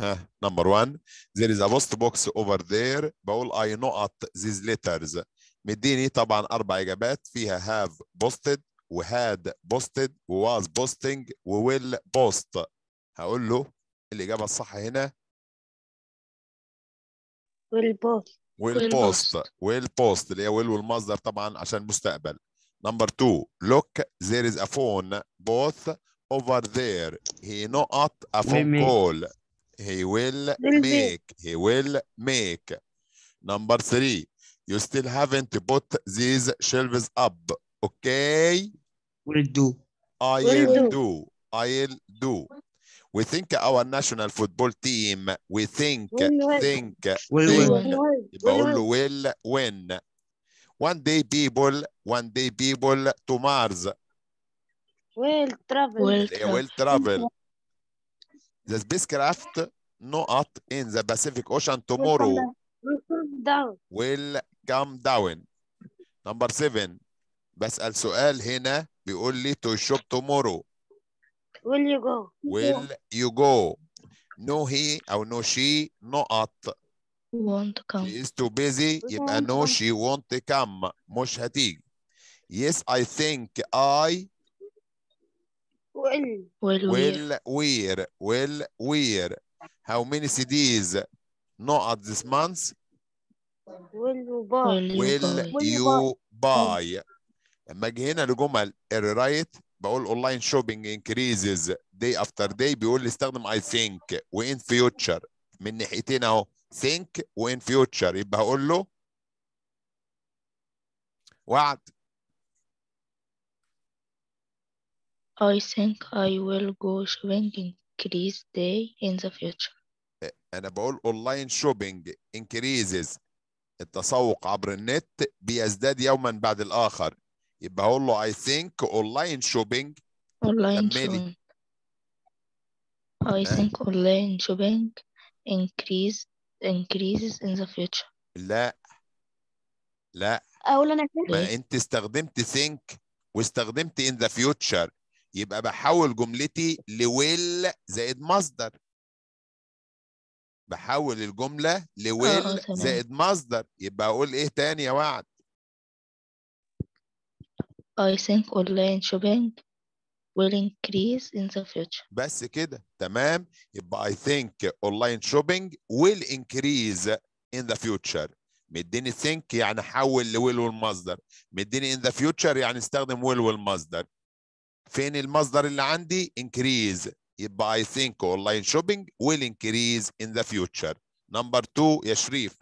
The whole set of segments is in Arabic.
ها نمبر 1 there is a post box over there بقول I نقط these letters مديني طبعا اربع اجابات فيها have posted و had posted و was posting و will post هقول له الاجابه الصح هنا will post will post will post اللي هي will والمصدر طبعا عشان مستقبل نمبر 2 look there is a phone both over there هي نقط a phone call he will make. He will make. Number three, you still haven't put these shelves up. Okay? Will do. I'll do. do. I'll do. We think our national football team, we think, will think, will think. Will. Will. will win. One day people, one day people to Mars. Will travel. Will they will travel. The spacecraft not in the Pacific Ocean tomorrow will come down. Will down. Number seven. بسأل سؤال هنا بيقول لي to shop tomorrow. Will you go? Will you go? No he or no she not. Won't come. She is too busy يبقى no she won't come. مش هتيجي. Yes I think I Will. Will. Will. wear Will. Where. How many CDs? not this month. Will you buy? Will, Will you buy? لما اجي هنا لجمل الرايت بقول اونلاين شوبينج انكريزز داي افتر داي بيقول لي استخدم اي ثينك وان فيوتشر من ناحيتين اهو ثينك وان فيوتشر يبقى هقول له وعد I think I will go shopping in day in the future. أنا بقول أونلاين شوبينج increases التسوق عبر النت بيزداد يوما بعد الآخر يبقى هقول له I think online shopping online shopping I think online shopping increase increases in the future لا لا أقول أنا ما أنت استخدمت think واستخدمت in the future يبقى بحول جملتي لويل زائد مصدر بحول الجملة لويل آه، آه، زائد مصدر يبقى أقول إيه تاني يا وعد I think online shopping will increase in the future بس كده تمام يبقى I think online shopping will increase in the future مديني think يعني حول لويل والمصدر مديني in the future يعني استخدم will والمصدر فين المصدر اللي عندي increase يبقى I think online shopping will increase in the future number two يا شريف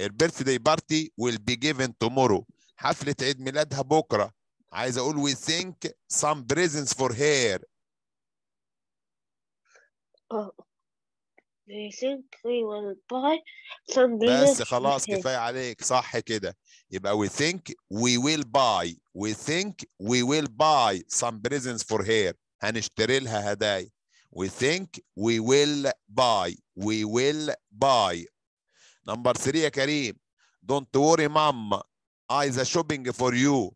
her birthday party will be given tomorrow حفلة عيد ميلادها بكرة عايز أقول we think some presents for her بس خلاص كفايه عليك صح كده يبقى we think we will buy we think we will buy some presents for her هنشتري لها هدايا we think we will buy we will buy نمبر 3 يا كريم don't worry mom I the shopping for you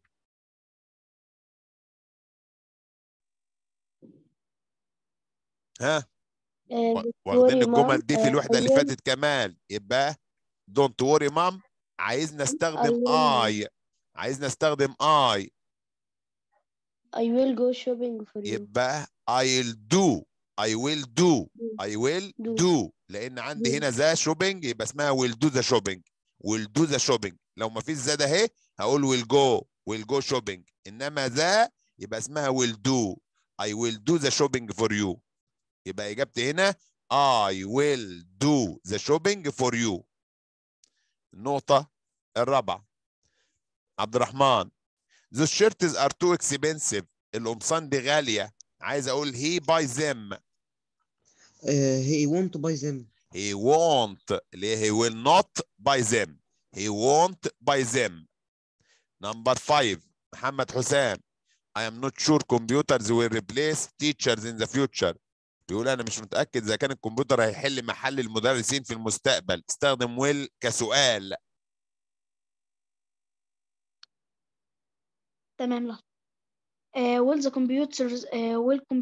ها آه، واخدين الجمل دي في آه، الوحده اللي فاتت كمان يبقى دونت وري مام عايزنا استخدم اي عايزنا استخدم اي اي ويل جو شوبينج فور يو يبقى اي ويل دو اي ويل دو اي ويل دو لأن عندي هنا ذا شوبينج يبقى اسمها ويل دو ذا شوبينج ويل دو ذا شوبينج لو ما فيش ذا ده اهي هقول ويل جو ويل جو شوبينج إنما ذا يبقى اسمها ويل دو اي ويل دو ذا شوبينج فور يو يبقى اجابتي هنا I will do the shopping for you النقطة الرابعة عبد الرحمن The shirts are too expensive القمصان دي غالية عايز أقول he buys them uh, he won't buy them he won't اللي he will not buy them he won't buy them number five محمد حسام I am not sure computers will replace teachers in the future بيقول انا مش متاكد اذا كان الكمبيوتر هيحل محل المدرسين في المستقبل استخدم ويل كسؤال تمام لحظه uh, will the computers ويل uh, will computers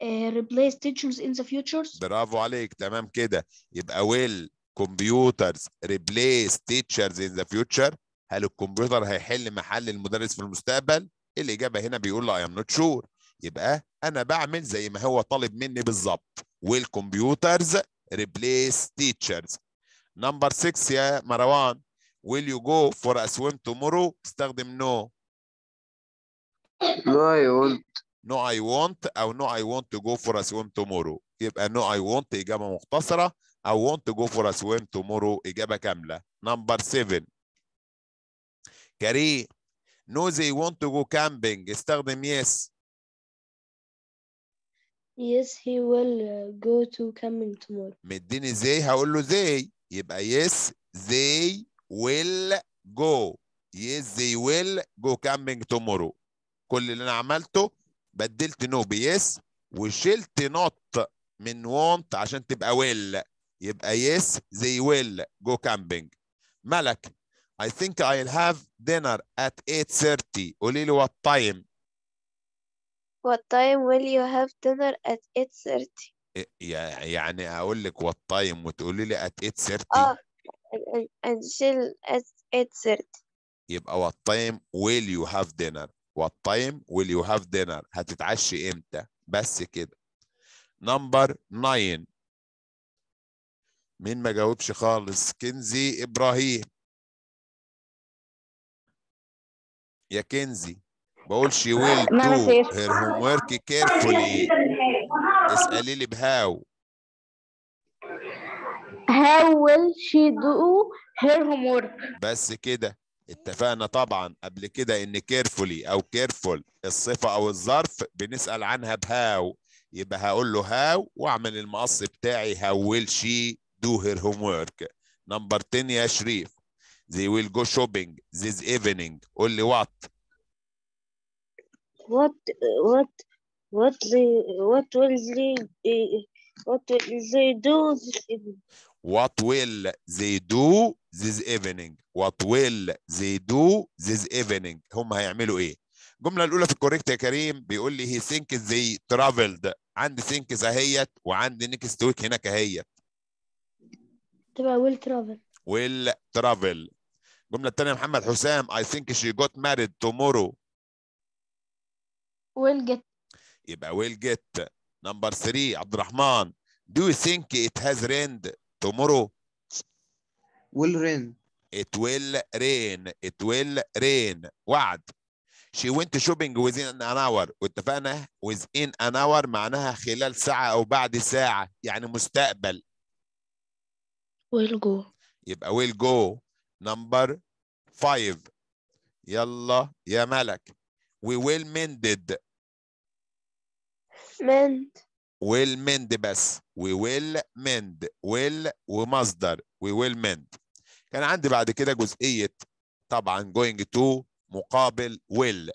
تيتشرز uh, replace teachers in the future برافو عليك تمام كده يبقى will computers replace teachers in the future هل الكمبيوتر هيحل محل المدرس في المستقبل الاجابه هنا بيقول له I am not sure يبقى انا بعمل زي ما هو طالب مني بالظبط والكمبيوترز ريبليس تيتشرز نمبر 6 يا مروان ويل يو جو فور ا سويم تومورو استخدم نو نو اي وونت نو اي وونت او نو اي وونت تو جو فور ا سويم تومورو يبقى نو اي وونت اجابه مختصره او وونت تو جو فور ا swim تومورو اجابه كامله نمبر 7 كريم نو زي وونت تو جو كامبينج استخدم يس yes. Yes, he will uh, go to coming tomorrow. مديني زي هقول له زي يبقى yes they will go. Yes, they will go coming tomorrow. كل اللي انا عملته بدلت نو no بيس وشلت نوت من وونت عشان تبقى ويل يبقى يس زي ويل جو كامبينج ملك اي ثينك ايل هاف دينر ات 8:30 قولي لي وات تايم What time will you have dinner at 8:30 يعني أقول لك what time وتقولي لي at 8:30 اه until at 8:30 يبقى what time will you have dinner what time will you have dinner هتتعشي إمتى بس كده نمبر 9 مين ما جاوبش خالص كنزي إبراهيم يا كنزي بقول شي ويل دو هير هوم ورك كيرفولي اسالي لي بهاو هاو ويل شي دو هير هوم ورك بس كده اتفقنا طبعا قبل كده ان كيرفولي او كيرفول الصفه او الظرف بنسال عنها بهاو يبقى هقول له هاو واعمل المقص بتاعي هاو ويل شي دو هير هوم ورك نمبر 10 يا شريف they will go shopping this evening قول لي وات What what what they what will they what will they do this evening? What will they do this evening? What will they do this evening? هم هيعملوا ايه؟ الجملة الأولى في الكوريكت يا كريم بيقول لي he thinks they traveled عندي thinks اهيت وعندي next week هناك اهيت تبقى will travel will travel الجملة الثانية محمد حسام I think she got married tomorrow ويلجت يبقى ويلجت number 3 عبد الرحمن do you think it has rained tomorrow will rain it will rain it will rain وعد she went shopping within an hour واتفقنا within an hour معناها خلال ساعة أو بعد ساعة يعني مستقبل will go يبقى will go number 5 يلا يا ملك وويل مندد مند ويل مند بس وويل مند ويل ومصدر وويل مند كان عندي بعد كده جزئيه طبعا جوينج تو مقابل ويل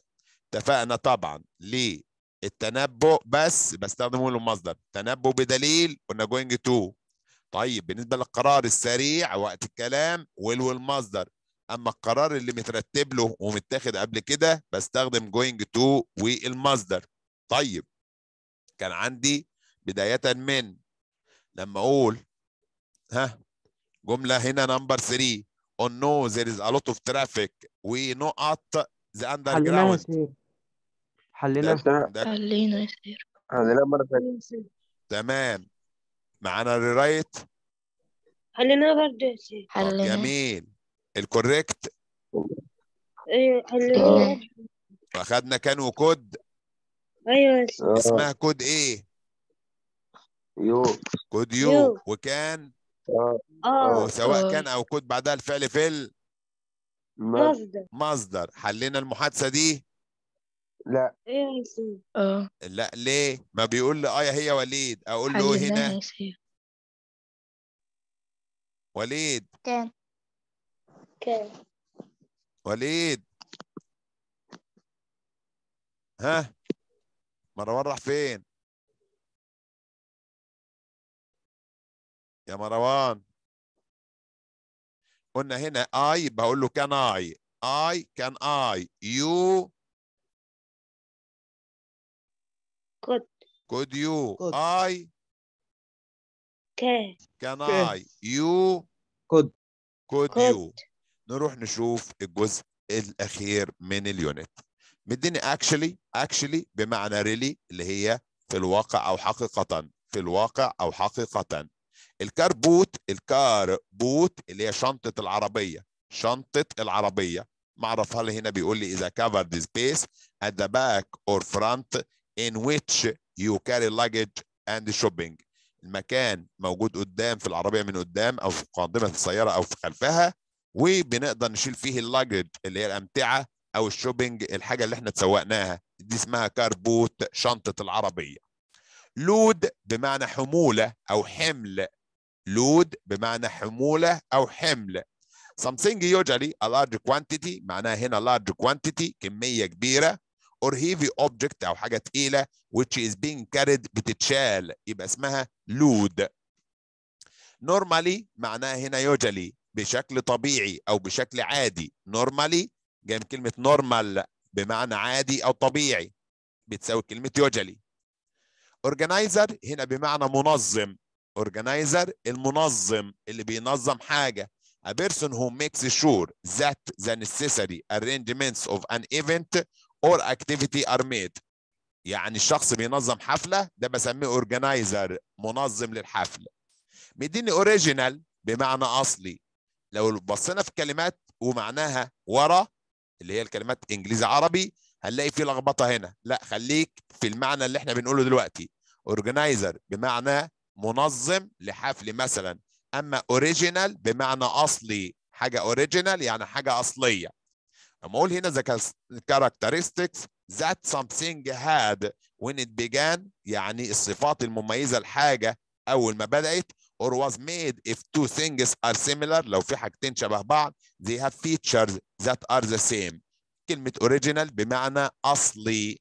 اتفقنا طبعا للتنبؤ بس بستخدمه للمصدر تنبؤ بدليل قلنا جوينج تو طيب بالنسبه للقرار السريع وقت الكلام ويل والمصدر اما القرار اللي مترتب له ومتاخد قبل كده بستخدم جوينج تو والمصدر طيب كان عندي بدايه من لما اقول ها جمله هنا نمبر 3 on no there is a lot of traffic we at the underground حلينا حلينا يا حلينا مره ثانيه تمام معانا رايت حلينا برضه يا جميل الكوريكت ايوه واخدنا آه. كان وكود ايوه آه. اسمها كود ايه يو كود يو, يو. وكان اه, آه. سواء كان او كود بعدها الفعل في مصدر مصدر حلينا المحادثه دي لا أيوة. اه لا ليه ما بيقول لي اه يا هي وليد اقول له هنا وليد كان وليد ها مروان راح فين يا مروان قلنا هنا اي بقول له كان اي اي كان اي يو كود كود يو اي كان اي يو كود كود يو نروح نشوف الجزء الاخير من اليونت مديني actually actually بمعنى really اللي هي في الواقع او حقيقه في الواقع او حقيقه الكار بوت الكار بوت اللي هي شنطه العربيه شنطه العربيه معرفها لي هنا بيقول لي اذا covered space at the back or front in which you carry luggage and shopping المكان موجود قدام في العربيه من قدام او في قادمه السياره او في خلفها وبنقدر نشيل فيه اللاجج اللي هي الامتعه او الشوبينج الحاجه اللي احنا اتسوقناها دي اسمها كاربوت شنطه العربيه لود بمعنى حموله او حمل لود بمعنى حموله او حمل something usually a large quantity معناها هنا large quantity كميه كبيره or heavy object او حاجه تقيله which is being carried بتتشال يبقى اسمها لود normally معناها هنا usually بشكل طبيعي او بشكل عادي نورمالي جاي من كلمه نورمال بمعنى عادي او طبيعي بتساوي كلمه يوجلي اورجنايزر هنا بمعنى منظم اورجنايزر المنظم اللي بينظم حاجه a person who makes sure that the necessary arrangements of an event or activity are made يعني الشخص بينظم حفله ده بسميه اورجنايزر منظم للحفل مديني اوريجينال بمعنى اصلي لو بصينا في كلمات ومعناها ورا اللي هي الكلمات انجليزي عربي هنلاقي في لخبطه هنا لا خليك في المعنى اللي احنا بنقوله دلوقتي اورجنايزر بمعنى منظم لحفل مثلا اما اوريجينال بمعنى اصلي حاجه اوريجينال يعني حاجه اصليه لما اقول هنا the characteristics that something had when it began يعني الصفات المميزه لحاجه اول ما بدات or was made if two things are similar لو في حاجتين شبه بعض they have features that are the same كلمة original بمعنى أصلي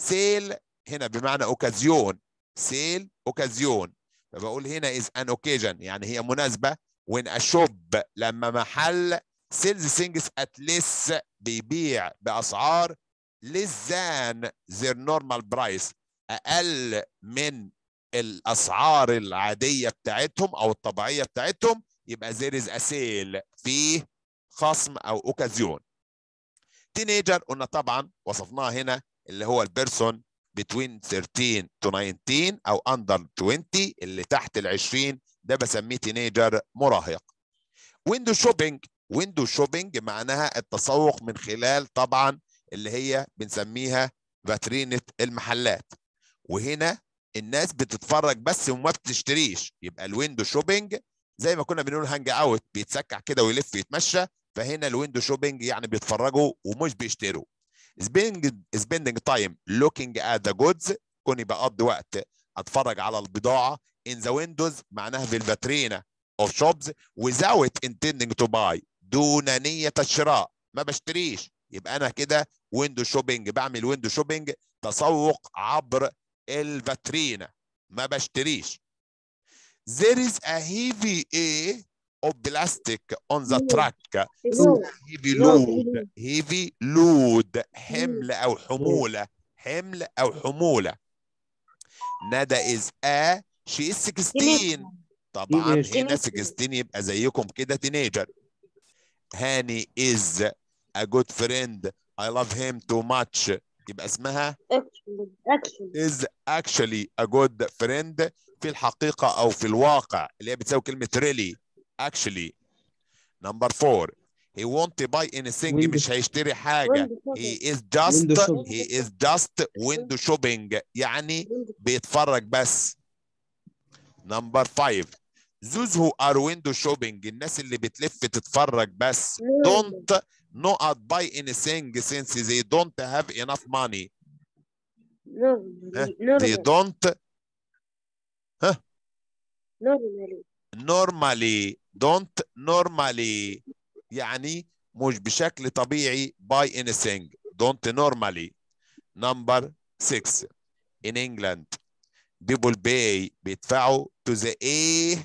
sale هنا بمعنى occasion sale occasion فبقول هنا is an occasion يعني هي مناسبة when a shop لما محل sells things at less بيبيع بأسعار less than their normal price أقل من الاسعار العاديه بتاعتهم او الطبيعيه بتاعتهم يبقى زير از اسيل في خصم او اوكازيون تينيجر قلنا طبعا وصفناه هنا اللي هو البيرسون بتوين 13 تو 19 او اندر 20 اللي تحت ال 20 ده بسميه تينيجر مراهق ويندو شوبينج ويندو شوبينج معناها التسوق من خلال طبعا اللي هي بنسميها فاترينه المحلات وهنا الناس بتتفرج بس وما بتشتريش يبقى الويندو شوبينج زي ما كنا بنقول هانج اوت بيتسكع كده ويلف يتمشى فهنا الويندو شوبينج يعني بيتفرجوا ومش بيشتروا سبيندنج سبيندنج تايم لوكينج ات ذا جودز كوني بقضي وقت اتفرج على البضاعه ان ذا ويندوز معناها في الفاترينا اوف شوبز without intending تو باي دون نيه الشراء ما بشتريش يبقى انا كده ويندو شوبينج بعمل ويندو شوبينج تسوق عبر الباترينا ما بشتريش there is a heavy A of plastic on the truck heavy load heavy load حمل أو حمولة حمل أو حمولة ندى is a she is 16 طبعا هنا 16 يبقى زيكم كده تينيجر هاني is a good friend I love him too much يبقى اسمها is actually a good friend في الحقيقة أو في الواقع اللي هي بتساوي كلمة really actually number four he won't buy anything window. مش هيشتري حاجة he is just he is just window shopping يعني بيتفرج بس number five those who are window shopping الناس اللي بتلف تتفرج بس don't not buy anything since they don't have enough money. Normally. They don't. Huh? Normally. Normally. Don't normally. يعني مش بشكل طبيعي buy anything. Don't normally. Number six. In England, people pay بيدفعوا to the A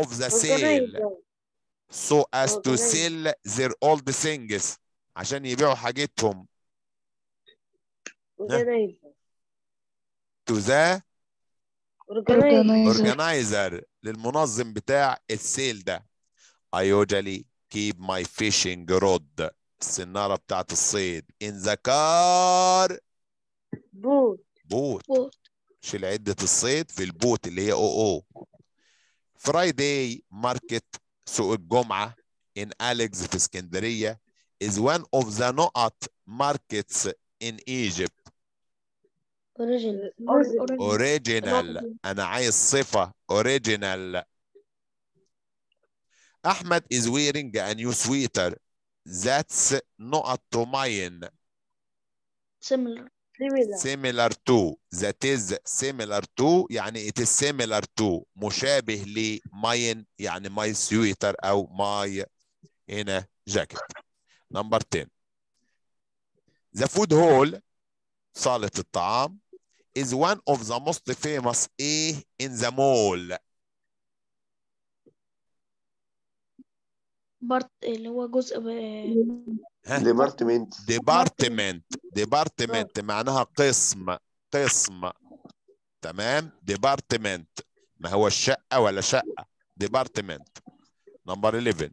of the sale. so as to sell their old things عشان يبيعوا حاجتهم to the organizer للمنظم بتاع السيل ده I usually keep my fishing rod السنارة بتاعت الصيد in the car boat. boat. شيل عدة الصيد في البوت اللي هي او او Friday market سوق الجمعة in Alex في اسكندرية is one of the نقط markets in Egypt original original أنا عايز صفة original أحمد is wearing a new sweater that's not to mine similar similar. to that is similar to يعني it is similar to مشابه ل mine يعني my sweater أو my هنا jacket number 10 the food hall صالة الطعام is one of the most famous ايه in the mall بارت اللي هو جزء ب... ديبارتمنت ديبارتمنت آه. ديبارتمنت معناها قسم قسم تمام ديبارتمنت ما هو الشقه ولا شقه ديبارتمنت نمبر 11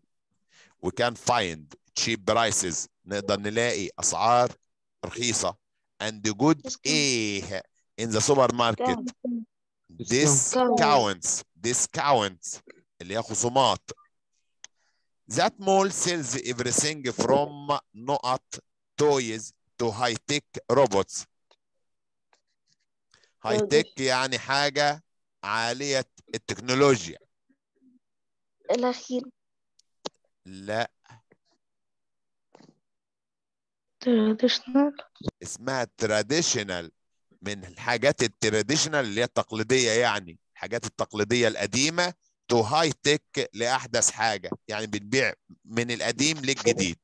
وي كان فايند cheap prices نقدر نلاقي اسعار رخيصه and good ايه in the supermarket discounts discounts اللي هي خصومات That mall sells everything from not toys to high-tech robots. high-tech طيب. يعني حاجة عالية التكنولوجيا. الأخير. لا. traditional اسمها traditional من الحاجات التراديشنال اللي هي التقليدية يعني الحاجات التقليدية القديمة تو هاي تك لاحدث حاجه يعني بتبيع من القديم للجديد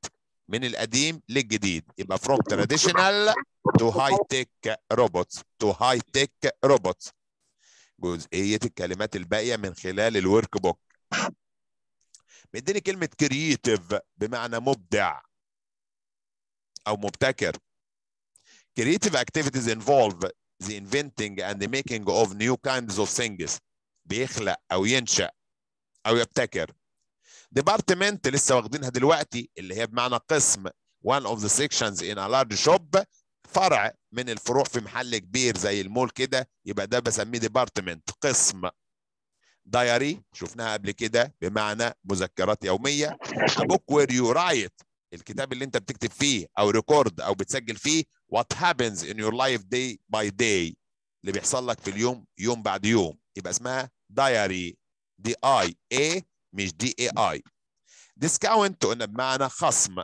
من القديم للجديد يبقى فروم تراديشنال تو هاي تك روبوت تو هاي تك روبوت جزئيه الكلمات الباقيه من خلال الورك بوك مديني كلمه كرييتيف بمعنى مبدع او مبتكر creative activities involve the inventing and the making of new kinds of things بيخلق او ينشا او يبتكر ديبارتمنت لسه واخدينها دلوقتي اللي هي بمعنى قسم one of the sections in a large shop فرع من الفروع في محل كبير زي المول كده يبقى ده بسميه ديبارتمنت قسم دايري شفناها قبل كده بمعنى مذكرات يوميه بوك وير يو رايت الكتاب اللي انت بتكتب فيه او ريكورد او بتسجل فيه وات هابنز ان يور لايف داي باي داي اللي بيحصل لك في اليوم يوم بعد يوم يبقى اسمها دايري دي اي اي مش دي اي اي ديسكاونت قلنا بمعنى خصم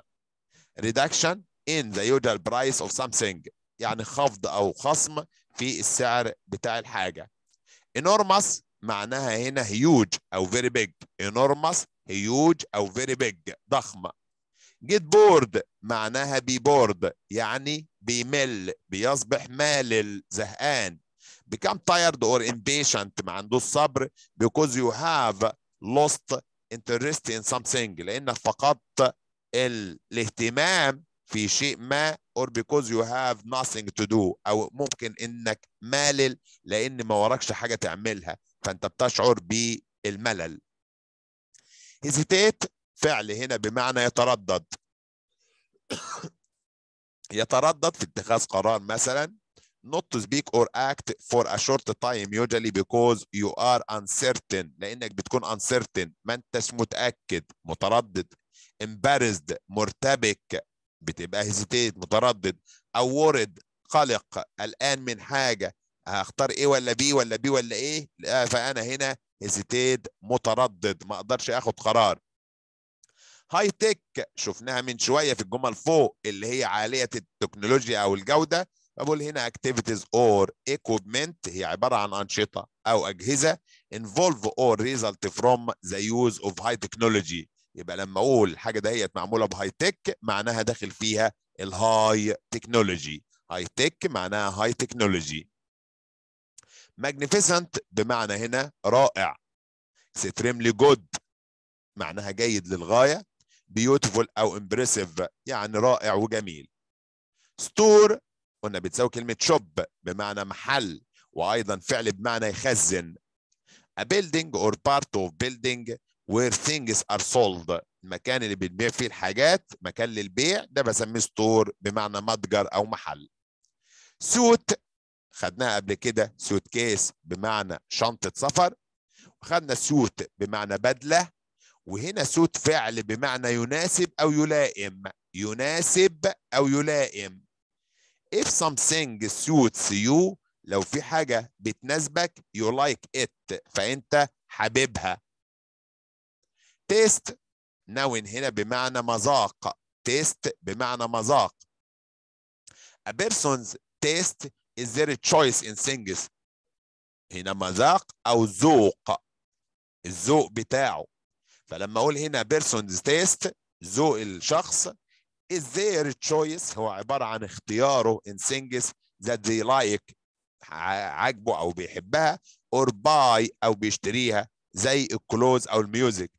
reduction in the usual price of something يعني خفض او خصم في السعر بتاع الحاجه enormous معناها هنا huge او very big enormous huge او very big ضخم get bored معناها be bored يعني بيمل بيصبح مالل زهقان become tired or impatient ما عندوش صبر because you have lost interest in something لانك فقدت الاهتمام في شيء ما or because you have nothing to do او ممكن انك مالل لان ما وراكش حاجه تعملها فانت بتشعر بالملل hesitate فعل هنا بمعنى يتردد يتردد في اتخاذ قرار مثلا not to speak or act for a short time usually because you are uncertain لانك بتكون uncertain ما انتش متاكد متردد embarrassed مرتبك بتبقى hesitate متردد او worried قلق قلقان من حاجه هختار ايه ولا بي ولا بي ولا ايه لا فانا هنا hesitate متردد ما اقدرش اخد قرار هاي تك شفناها من شويه في الجمل فوق اللي هي عاليه التكنولوجيا او الجوده بقول هنا activities or equipment هي عبارة عن أنشطة أو أجهزة involve or result from the use of high technology يبقى لما أقول الحاجة دهيت معمولة بهاي تك معناها داخل فيها الهاي تكنولوجي هاي تك معناها هاي تكنولوجي magnificent بمعنى هنا رائع extremely good معناها جيد للغاية beautiful أو impressive يعني رائع وجميل store قلنا بتساوي كلمة شوب بمعنى محل وأيضا فعل بمعنى يخزن a building or part of building where things are sold المكان اللي بنبيع فيه الحاجات مكان للبيع ده بسميه ستور بمعنى متجر أو محل سوت خدناها قبل كده سوت كيس بمعنى شنطة سفر وخدنا سوت بمعنى بدلة وهنا سوت فعل بمعنى يناسب أو يلائم يناسب أو يلائم if something suits you لو في حاجة بتناسبك you like it فأنت حبيبها taste noun هنا بمعنى مذاق taste بمعنى مذاق a person's taste is their choice in things هنا مذاق أو ذوق الذوق بتاعه فلما أقول هنا person's taste ذوق الشخص is their choice هو عبارة عن اختياره in things that they like عاجبه أو بيحبها or buy أو بيشتريها زي الكلوز أو الميوزك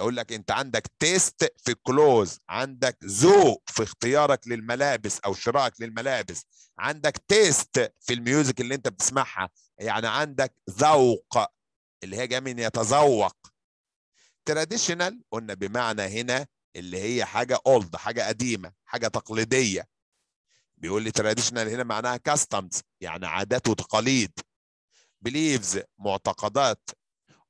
أقول لك أنت عندك تيست في الكلوز عندك ذوق في اختيارك للملابس أو شرائك للملابس عندك تيست في الميوزك اللي أنت بتسمعها يعني عندك ذوق اللي هي جايه من يتذوق تراديشنال قلنا بمعنى هنا اللي هي حاجه اولد حاجه قديمه حاجه تقليديه بيقول لي تراديشنال هنا معناها كاستمز يعني عادات وتقاليد بليفز معتقدات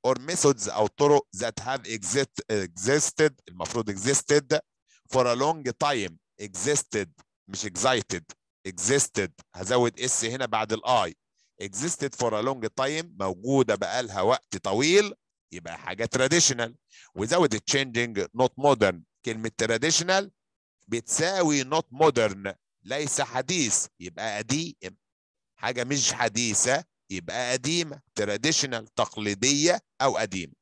or methods او طرق that have exist, existed المفروض existed for a long time existed مش excited existed هزود اس هنا بعد الاي existed for a long time موجوده بقالها وقت طويل يبقى حاجه traditional without changing not modern كلمة تراديشنال بتساوي نوت مودرن ليس حديث يبقى قديم حاجة مش حديثة يبقى قديمة تراديشنال تقليدية أو قديمة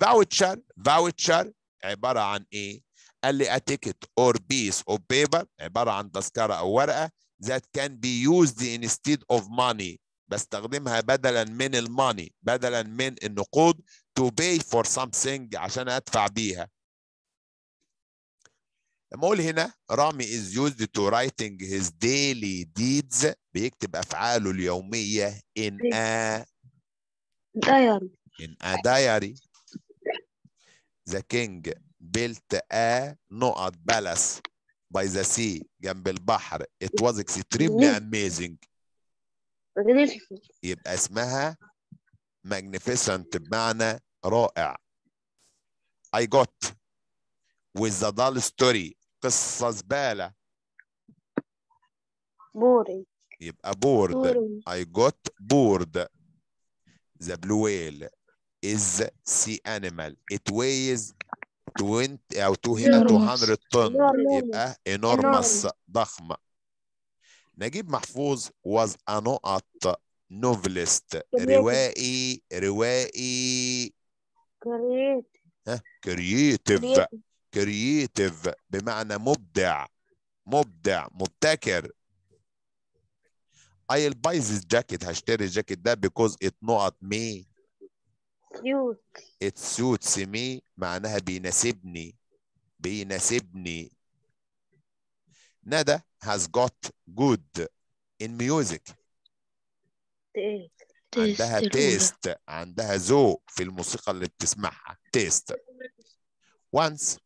فاوتشر فاوتشر عبارة عن إيه؟ قال لي a ticket or piece of paper عبارة عن تذكرة أو ورقة that can be used instead of money بستخدمها بدلا من الماني بدلا من النقود to pay for something عشان ادفع بيها بنقول هنا رامي is used to writing his daily deeds بيكتب افعاله اليوميه in a diary in a diary the king built a نقط palace by the sea جنب البحر it was extremely amazing يبقى اسمها magnificent بمعنى رائع I got with the dull story قصة زبالة بورد يبقى بورد I got bored The blue whale is sea animal It weighs 20 أو 200 طن يبقى enormous ضخمه نجيب محفوظ was a نقط novelist روائي روائي كريتيف كرييتيف كرييتيف بمعنى مبدع مبدع مبتكر I'll buy this jacket هشتري الجاكيت ده because it not me suits it suits me معناها بيناسبني بيناسبني ندى has got good in music عندها taste عندها ذوق في الموسيقى اللي بتسمعها taste once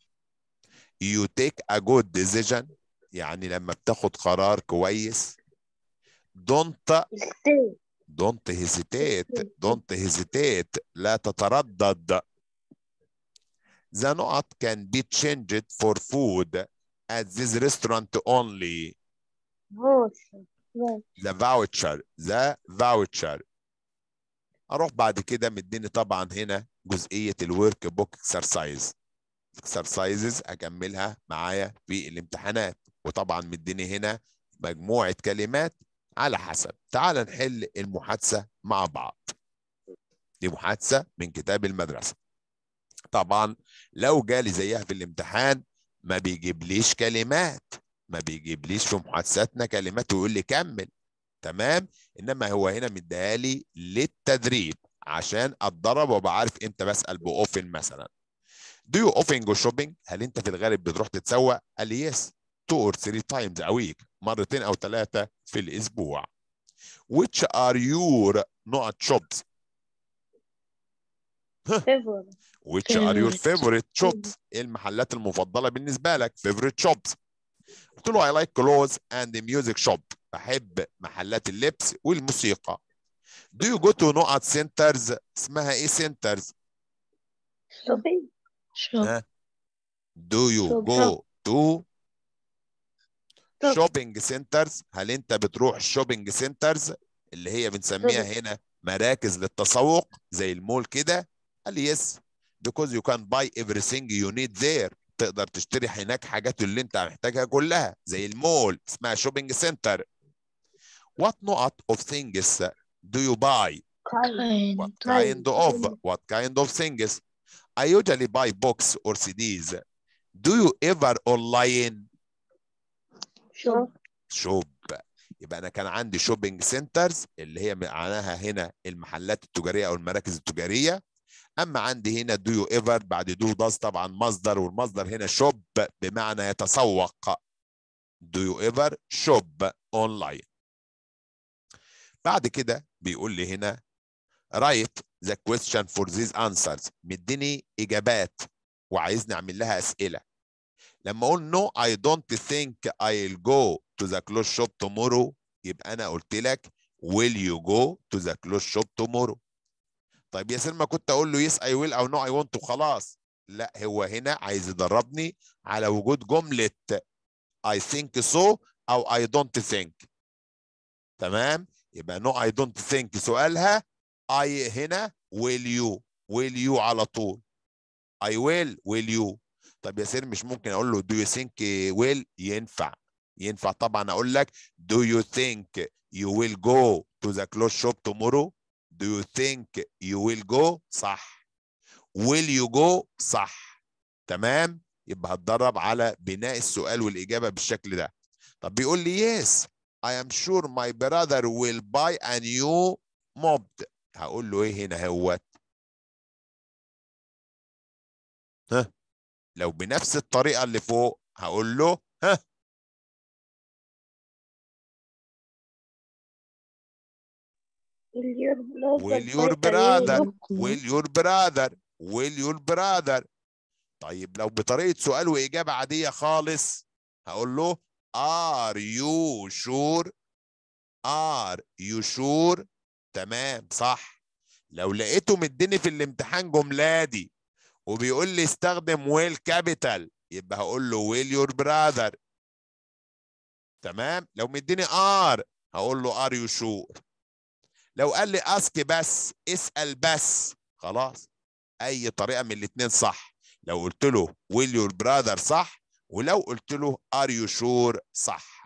you take a good decision يعني لما بتاخد قرار كويس don't don't hesitate don't hesitate لا تتردد The knot can be changed for food at this restaurant only. The voucher. The voucher. اروح بعد كده مديني طبعا هنا جزئيه الورك بوك اكسرسايز اكسرسايزز اكملها معايا في الامتحانات وطبعا مديني هنا مجموعه كلمات على حسب تعال نحل المحادثه مع بعض دي محادثه من كتاب المدرسه طبعا لو جالي زيها في الامتحان ما بيجيبليش كلمات ما بيجيبليش في محادثاتنا كلمات ويقول لي كمل تمام انما هو هنا مديها لي للتدريب عشان اتدرب وابقى عارف امتى بسال باوفن مثلا Do you often go shopping؟ هل انت في الغالب بتروح تتسوق؟ قال لي yes two or three times a week مرتين او ثلاثه في الاسبوع. Which are your not shops؟ Which are your favorite shops؟ ايه المحلات المفضله بالنسبه لك؟ favorite shops. قلت له I like clothes and the music shop. بحب محلات اللبس والموسيقى. Do you go to نقط centers؟ اسمها ايه centers؟ shopping do you shop. go to shopping centers هل انت بتروح shopping centers اللي هي بنسميها هنا مراكز للتسوق زي المول كده قال yes because you can buy everything you need there تقدر تشتري هناك حاجات اللي انت محتاجها كلها زي المول اسمها shopping center what not of things do you buy kind. what kind of what kind of things I usually buy books or CDs. Do you ever online? shop? Shop. يبقى انا كان عندي shopping centers اللي هي معناها هنا المحلات التجاريه او المراكز التجاريه اما عندي هنا do you ever بعد do does طبعا مصدر والمصدر هنا shop بمعنى يتسوق Do you ever shop online? بعد كده بيقول لي هنا write the question for these answers مديني إجابات وعايزني أعمل لها أسئلة لما أقول no I don't think I'll go to the clothes shop tomorrow يبقى أنا قلت لك will you go to the clothes shop tomorrow طيب يا سلمى كنت أقول له yes I will أو no I want to خلاص لا هو هنا عايز يدربني على وجود جملة I think so أو I don't think تمام يبقى no I don't think سؤالها اي هنا will you will you على طول I will will you طب يا سير مش ممكن اقول له do you think will ينفع ينفع طبعا اقول لك do you think you will go to the clothes shop tomorrow do you think you will go صح will you go صح تمام يبقى هتدرب على بناء السؤال والاجابه بالشكل ده طب بيقول لي yes I am sure my brother will buy a new mob هقول له ايه هنا هوت ها لو بنفس الطريقه اللي فوق هقول له ها will your brother will your brother will your brother طيب لو بطريقه سؤال واجابه عاديه خالص هقول له ار يو شور ار يو شور تمام صح لو لقيته مديني في الامتحان جملادي وبيقول لي استخدم ويل كابيتال يبقى هقول له ويل يور براذر تمام لو مديني ار هقول له ار يو شور لو قال لي اسك بس اسال بس خلاص اي طريقه من الاثنين صح لو قلت له ويل يور براذر صح ولو قلت له ار يو شور صح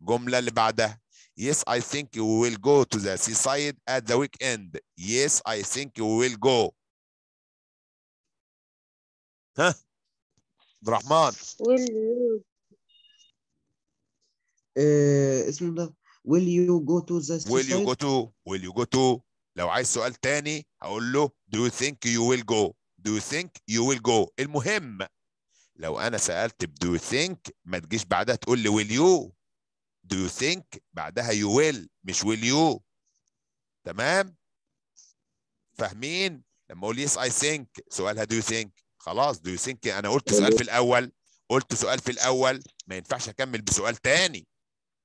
الجمله اللي بعدها Yes, I think we will go to the seaside at the weekend. Yes, I think we will go. ها عبد الرحمن will you اسمه ده will you go to the seaside will you go to will you go to لو عايز سؤال تاني هقول له do you think you will go do you think you will go المهم لو انا سالت do you think ما تجيش بعدها تقول لي will you do you think بعدها you will مش will you تمام فاهمين لما اقول yes I think سؤالها do you think خلاص do you think انا قلت سؤال في الاول قلت سؤال في الاول ما ينفعش اكمل بسؤال تاني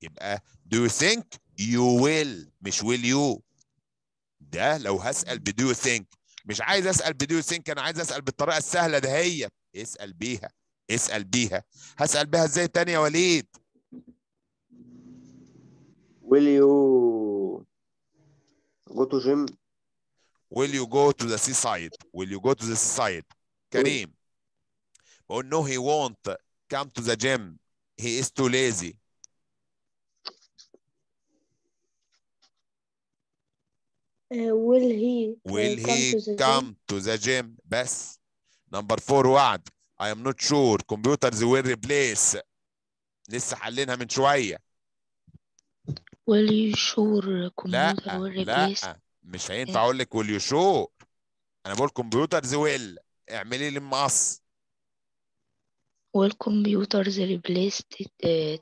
يبقى do you think you will مش will you ده لو هسال ب do you think مش عايز اسال ب do you think انا عايز اسال بالطريقه السهله دهيت اسال بيها اسال بيها هسال بيها ازاي تاني يا وليد Will you go to gym? Will you go to the seaside? Will you go to the seaside? Kareem. Oh no, he won't come to the gym. He is too lazy. Uh, will he uh, will he come, to the, come to the gym Best. number four what? I am not sure computers will replace لسه حلينها من شوية وليشور لا كمبيوتر والريبليس آه، لا آه، مش هينفع آه. اقول لك will you sure انا بقول كمبيوترز will اعملي لي المقص والكمبيوترز ريبليس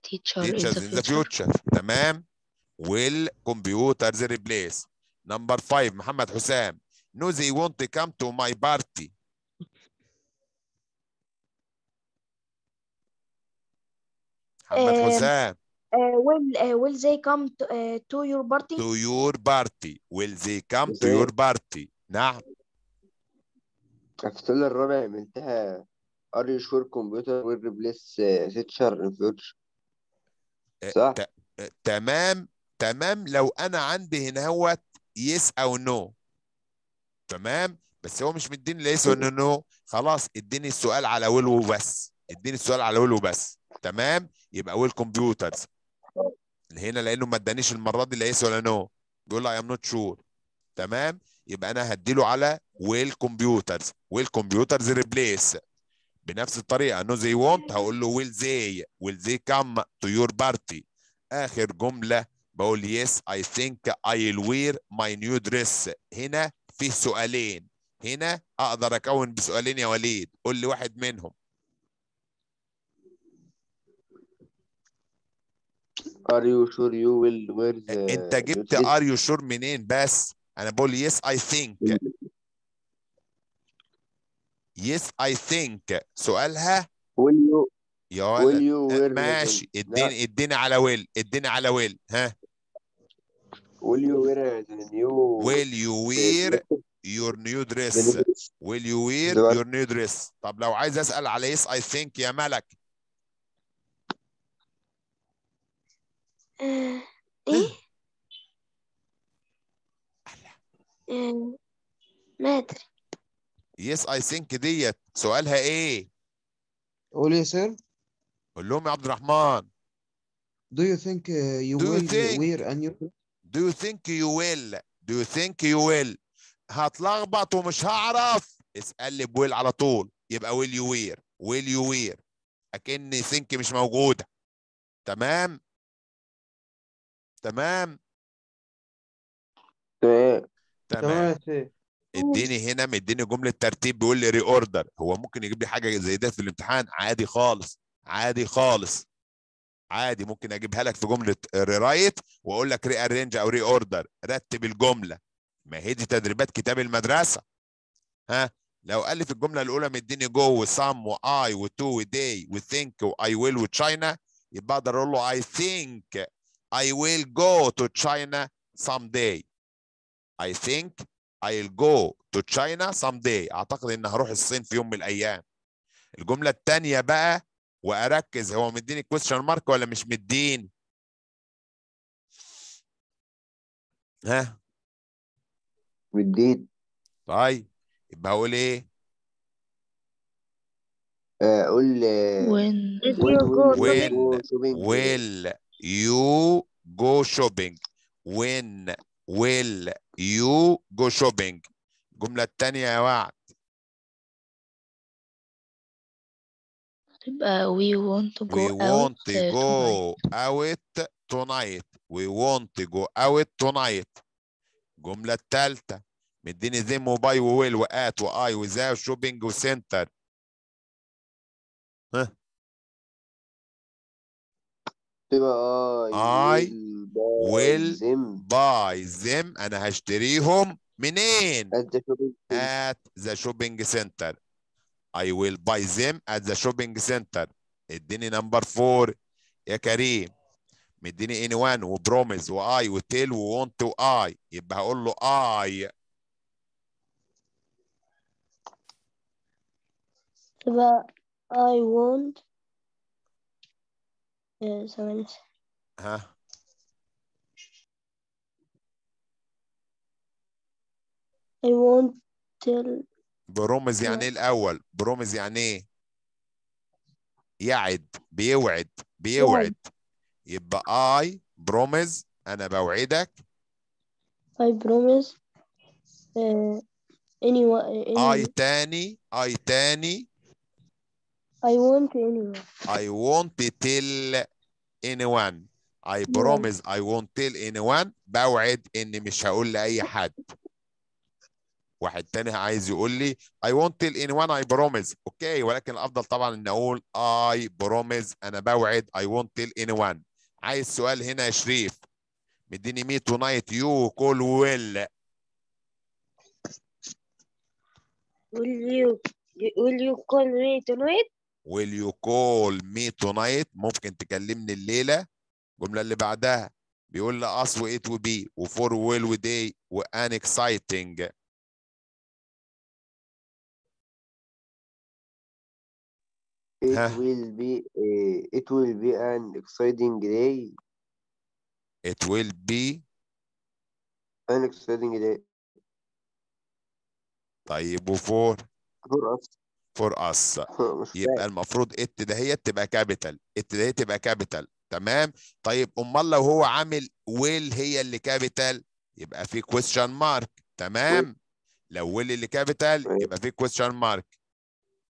تيتشر teachers in the future تمام will computers replace number 5 محمد حسام no they وونت to come to my party محمد حسام Uh, will uh, will they come to, uh, to your party? To your party. Will they come to your party? نعم. الفصل الرابع منتهى Are you sure computer will replace uh, teacher in future؟ صح؟ تمام تمام لو انا عندي هنا هوت yes او no. تمام بس هو مش مديني ليس انه نو خلاص اديني السؤال على ويل وبس اديني السؤال على ويل وبس تمام يبقى ويل كمبيوترز هنا لانه ما ادانيش المره دي لا يس ولا نو بيقول له اي ام نوت شور تمام يبقى انا هديله على ويل كمبيوترز ويل كمبيوترز ريبليس بنفس الطريقه نو زي وونت هقول له ويل زي ويل زي كم تو يور بارتي اخر جمله بقول يس اي ثينك اي وير ماي نيو دريس هنا في سؤالين هنا اقدر اكون بسؤالين يا وليد قول لي واحد منهم ار يو شور يو ويل وير انت جبت ار يو شور منين بس انا بقول يس اي ثينك يس اي ثينك سؤالها ويل يو يا ولد ماشي اديني اديني على ويل اديني على ويل ها ويل يو وير نيو ويل يو وير your new dress Will you wear your new dress طب لو عايز اسال على يس اي ثينك يا ملك آه، إيه؟ آه، ما أدري يس أي ثينك ديت سؤالها إيه؟ قول إيه يا سير قول لهم يا عبد الرحمن Do you think uh, you do will think, wear a new Do you think you will Do you think you will هتلخبط ومش هعرف اسأل بويل على طول يبقى will you wear will you wear اكن ثينك مش موجوده تمام تمام تمام تمام اديني هنا مديني جمله ترتيب بيقول لي ري اوردر هو ممكن يجيب لي حاجه زي ده في الامتحان عادي خالص عادي خالص عادي ممكن اجيبها لك في جمله ري رايت واقول لك ري ارينج او ري اوردر رتب الجمله ما هي دي تدريبات كتاب المدرسه ها لو قال لي في الجمله الاولى مديني جو وسام واي وتو وداي وثينك واي ويل وتشاينا يبقى اقدر اقول له اي ثينك I will go to China someday. I think I'll go to China someday. أعتقد إن هروح الصين في يوم من الأيام. الجملة الثانية بقى وأركز هو مديني كويستشن مارك ولا مش مديني؟ ها؟ مدين طيب يبقى أقول إيه؟ آه، قول وين آه، will will you go shopping when will you go shopping الجملة الثانية يا وعد تبقى we want to go we out, want out to go tonight. out tonight we want to go out tonight الجملة الثالثة مديني ذي موباي وويل وات واي وذا شوبينج وسنتر ها تبقى I will buy them أنا هشتريهم منين؟ at the shopping center I will buy them at the shopping center اديني نمبر فور يا كريم مديني اني وان وبروميز واي وتيل وونت واي يبقى هقول له اي تبقى I want ثواني ها I want tell برمز يعني ايه الأول برمز يعني ايه يعد بيوعد بيوعد يبقى I promise أنا بوعدك I promise uh, anyone I تاني I تاني I want anyone I want tell anyone I promise I won't tell anyone بوعد اني مش هقول لاي حد واحد تاني عايز يقول لي I won't tell anyone I promise اوكي ولكن الافضل طبعا ان اقول I promise انا بوعد I won't tell anyone عايز سؤال هنا يا شريف مديني مي tonight you call will will you will you call me tonight will you call me tonight ممكن تكلمني الليله الجمله اللي بعدها بيقول لي us و it will be و for will we day و an exciting It will be uh, it will be an exciting day. It will be an exciting day. طيب وفور for us فور اس يبقى المفروض ات دهيت تبقى كابيتال ات دهيت تبقى كابيتال تمام طيب امال لو هو عامل ويل هي اللي كابيتال يبقى في كويستشن مارك تمام لو ويل اللي كابيتال أيوة. يبقى في كويستشن مارك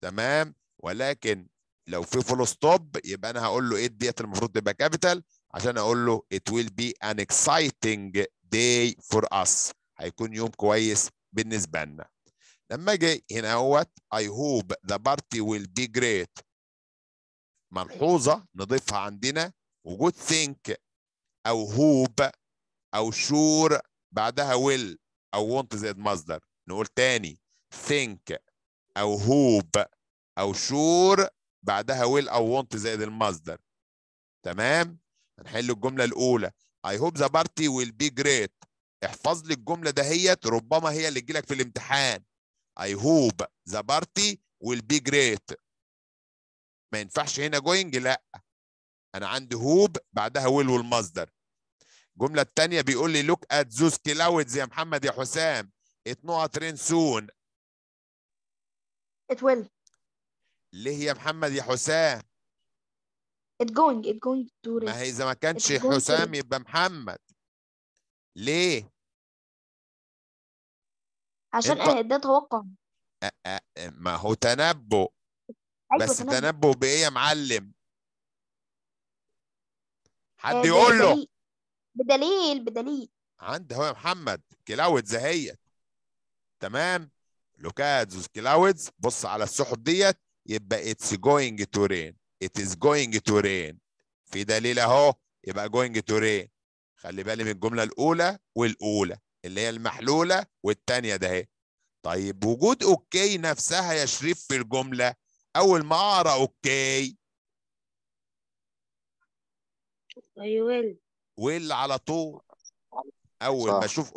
تمام ولكن لو في فول ستوب يبقى انا هقول له ايه ديت المفروض تبقى كابيتال عشان اقول له ات ويل بي ان اكسايتنج داي فور اس هيكون يوم كويس بالنسبه لنا لما اجي هنا اهوت اي هوب ذا بارتي ويل بي جريت ملحوظة نضيفها عندنا وجود ثينك أو هوب أو شور بعدها ويل أو وونت زائد مصدر نقول تاني ثينك أو هوب أو شور بعدها ويل أو وونت زائد المصدر تمام هنحل الجملة الأولى اي هوب ذا بارتي ويل بي جريت احفظ لي الجملة دهيت ربما هي اللي تجيلك في الامتحان I hope the party will be great ما ينفعش هنا going لا انا عندي hope بعدها will والمصدر الجمله الثانيه بيقول لي look at those clouds يا محمد يا حسام it not rain soon it will ليه يا محمد يا حسام it going it going to rain ما هي اذا ما كانش حسام يبقى محمد ليه عشان إيه ده توقع ما هو تنبؤ أيوة، بس تنبؤ, تنبؤ بايه يا معلم حد آه، يقول له بدليل بدليل عندي هو يا محمد كلاودز هي تمام لوكادز كلاودز بص على السحب ديت يبقى اتس جوينج تو رين ات از جوينج تو رين في دليل اهو يبقى جوينج تو رين خلي بالي من الجمله الاولى والاولى اللي هي المحلوله والتانية ده هي. طيب وجود اوكي نفسها يا شريف في الجمله اول ما اقرا اوكي طيب، اي ويل ويل على طول اول ما اشوف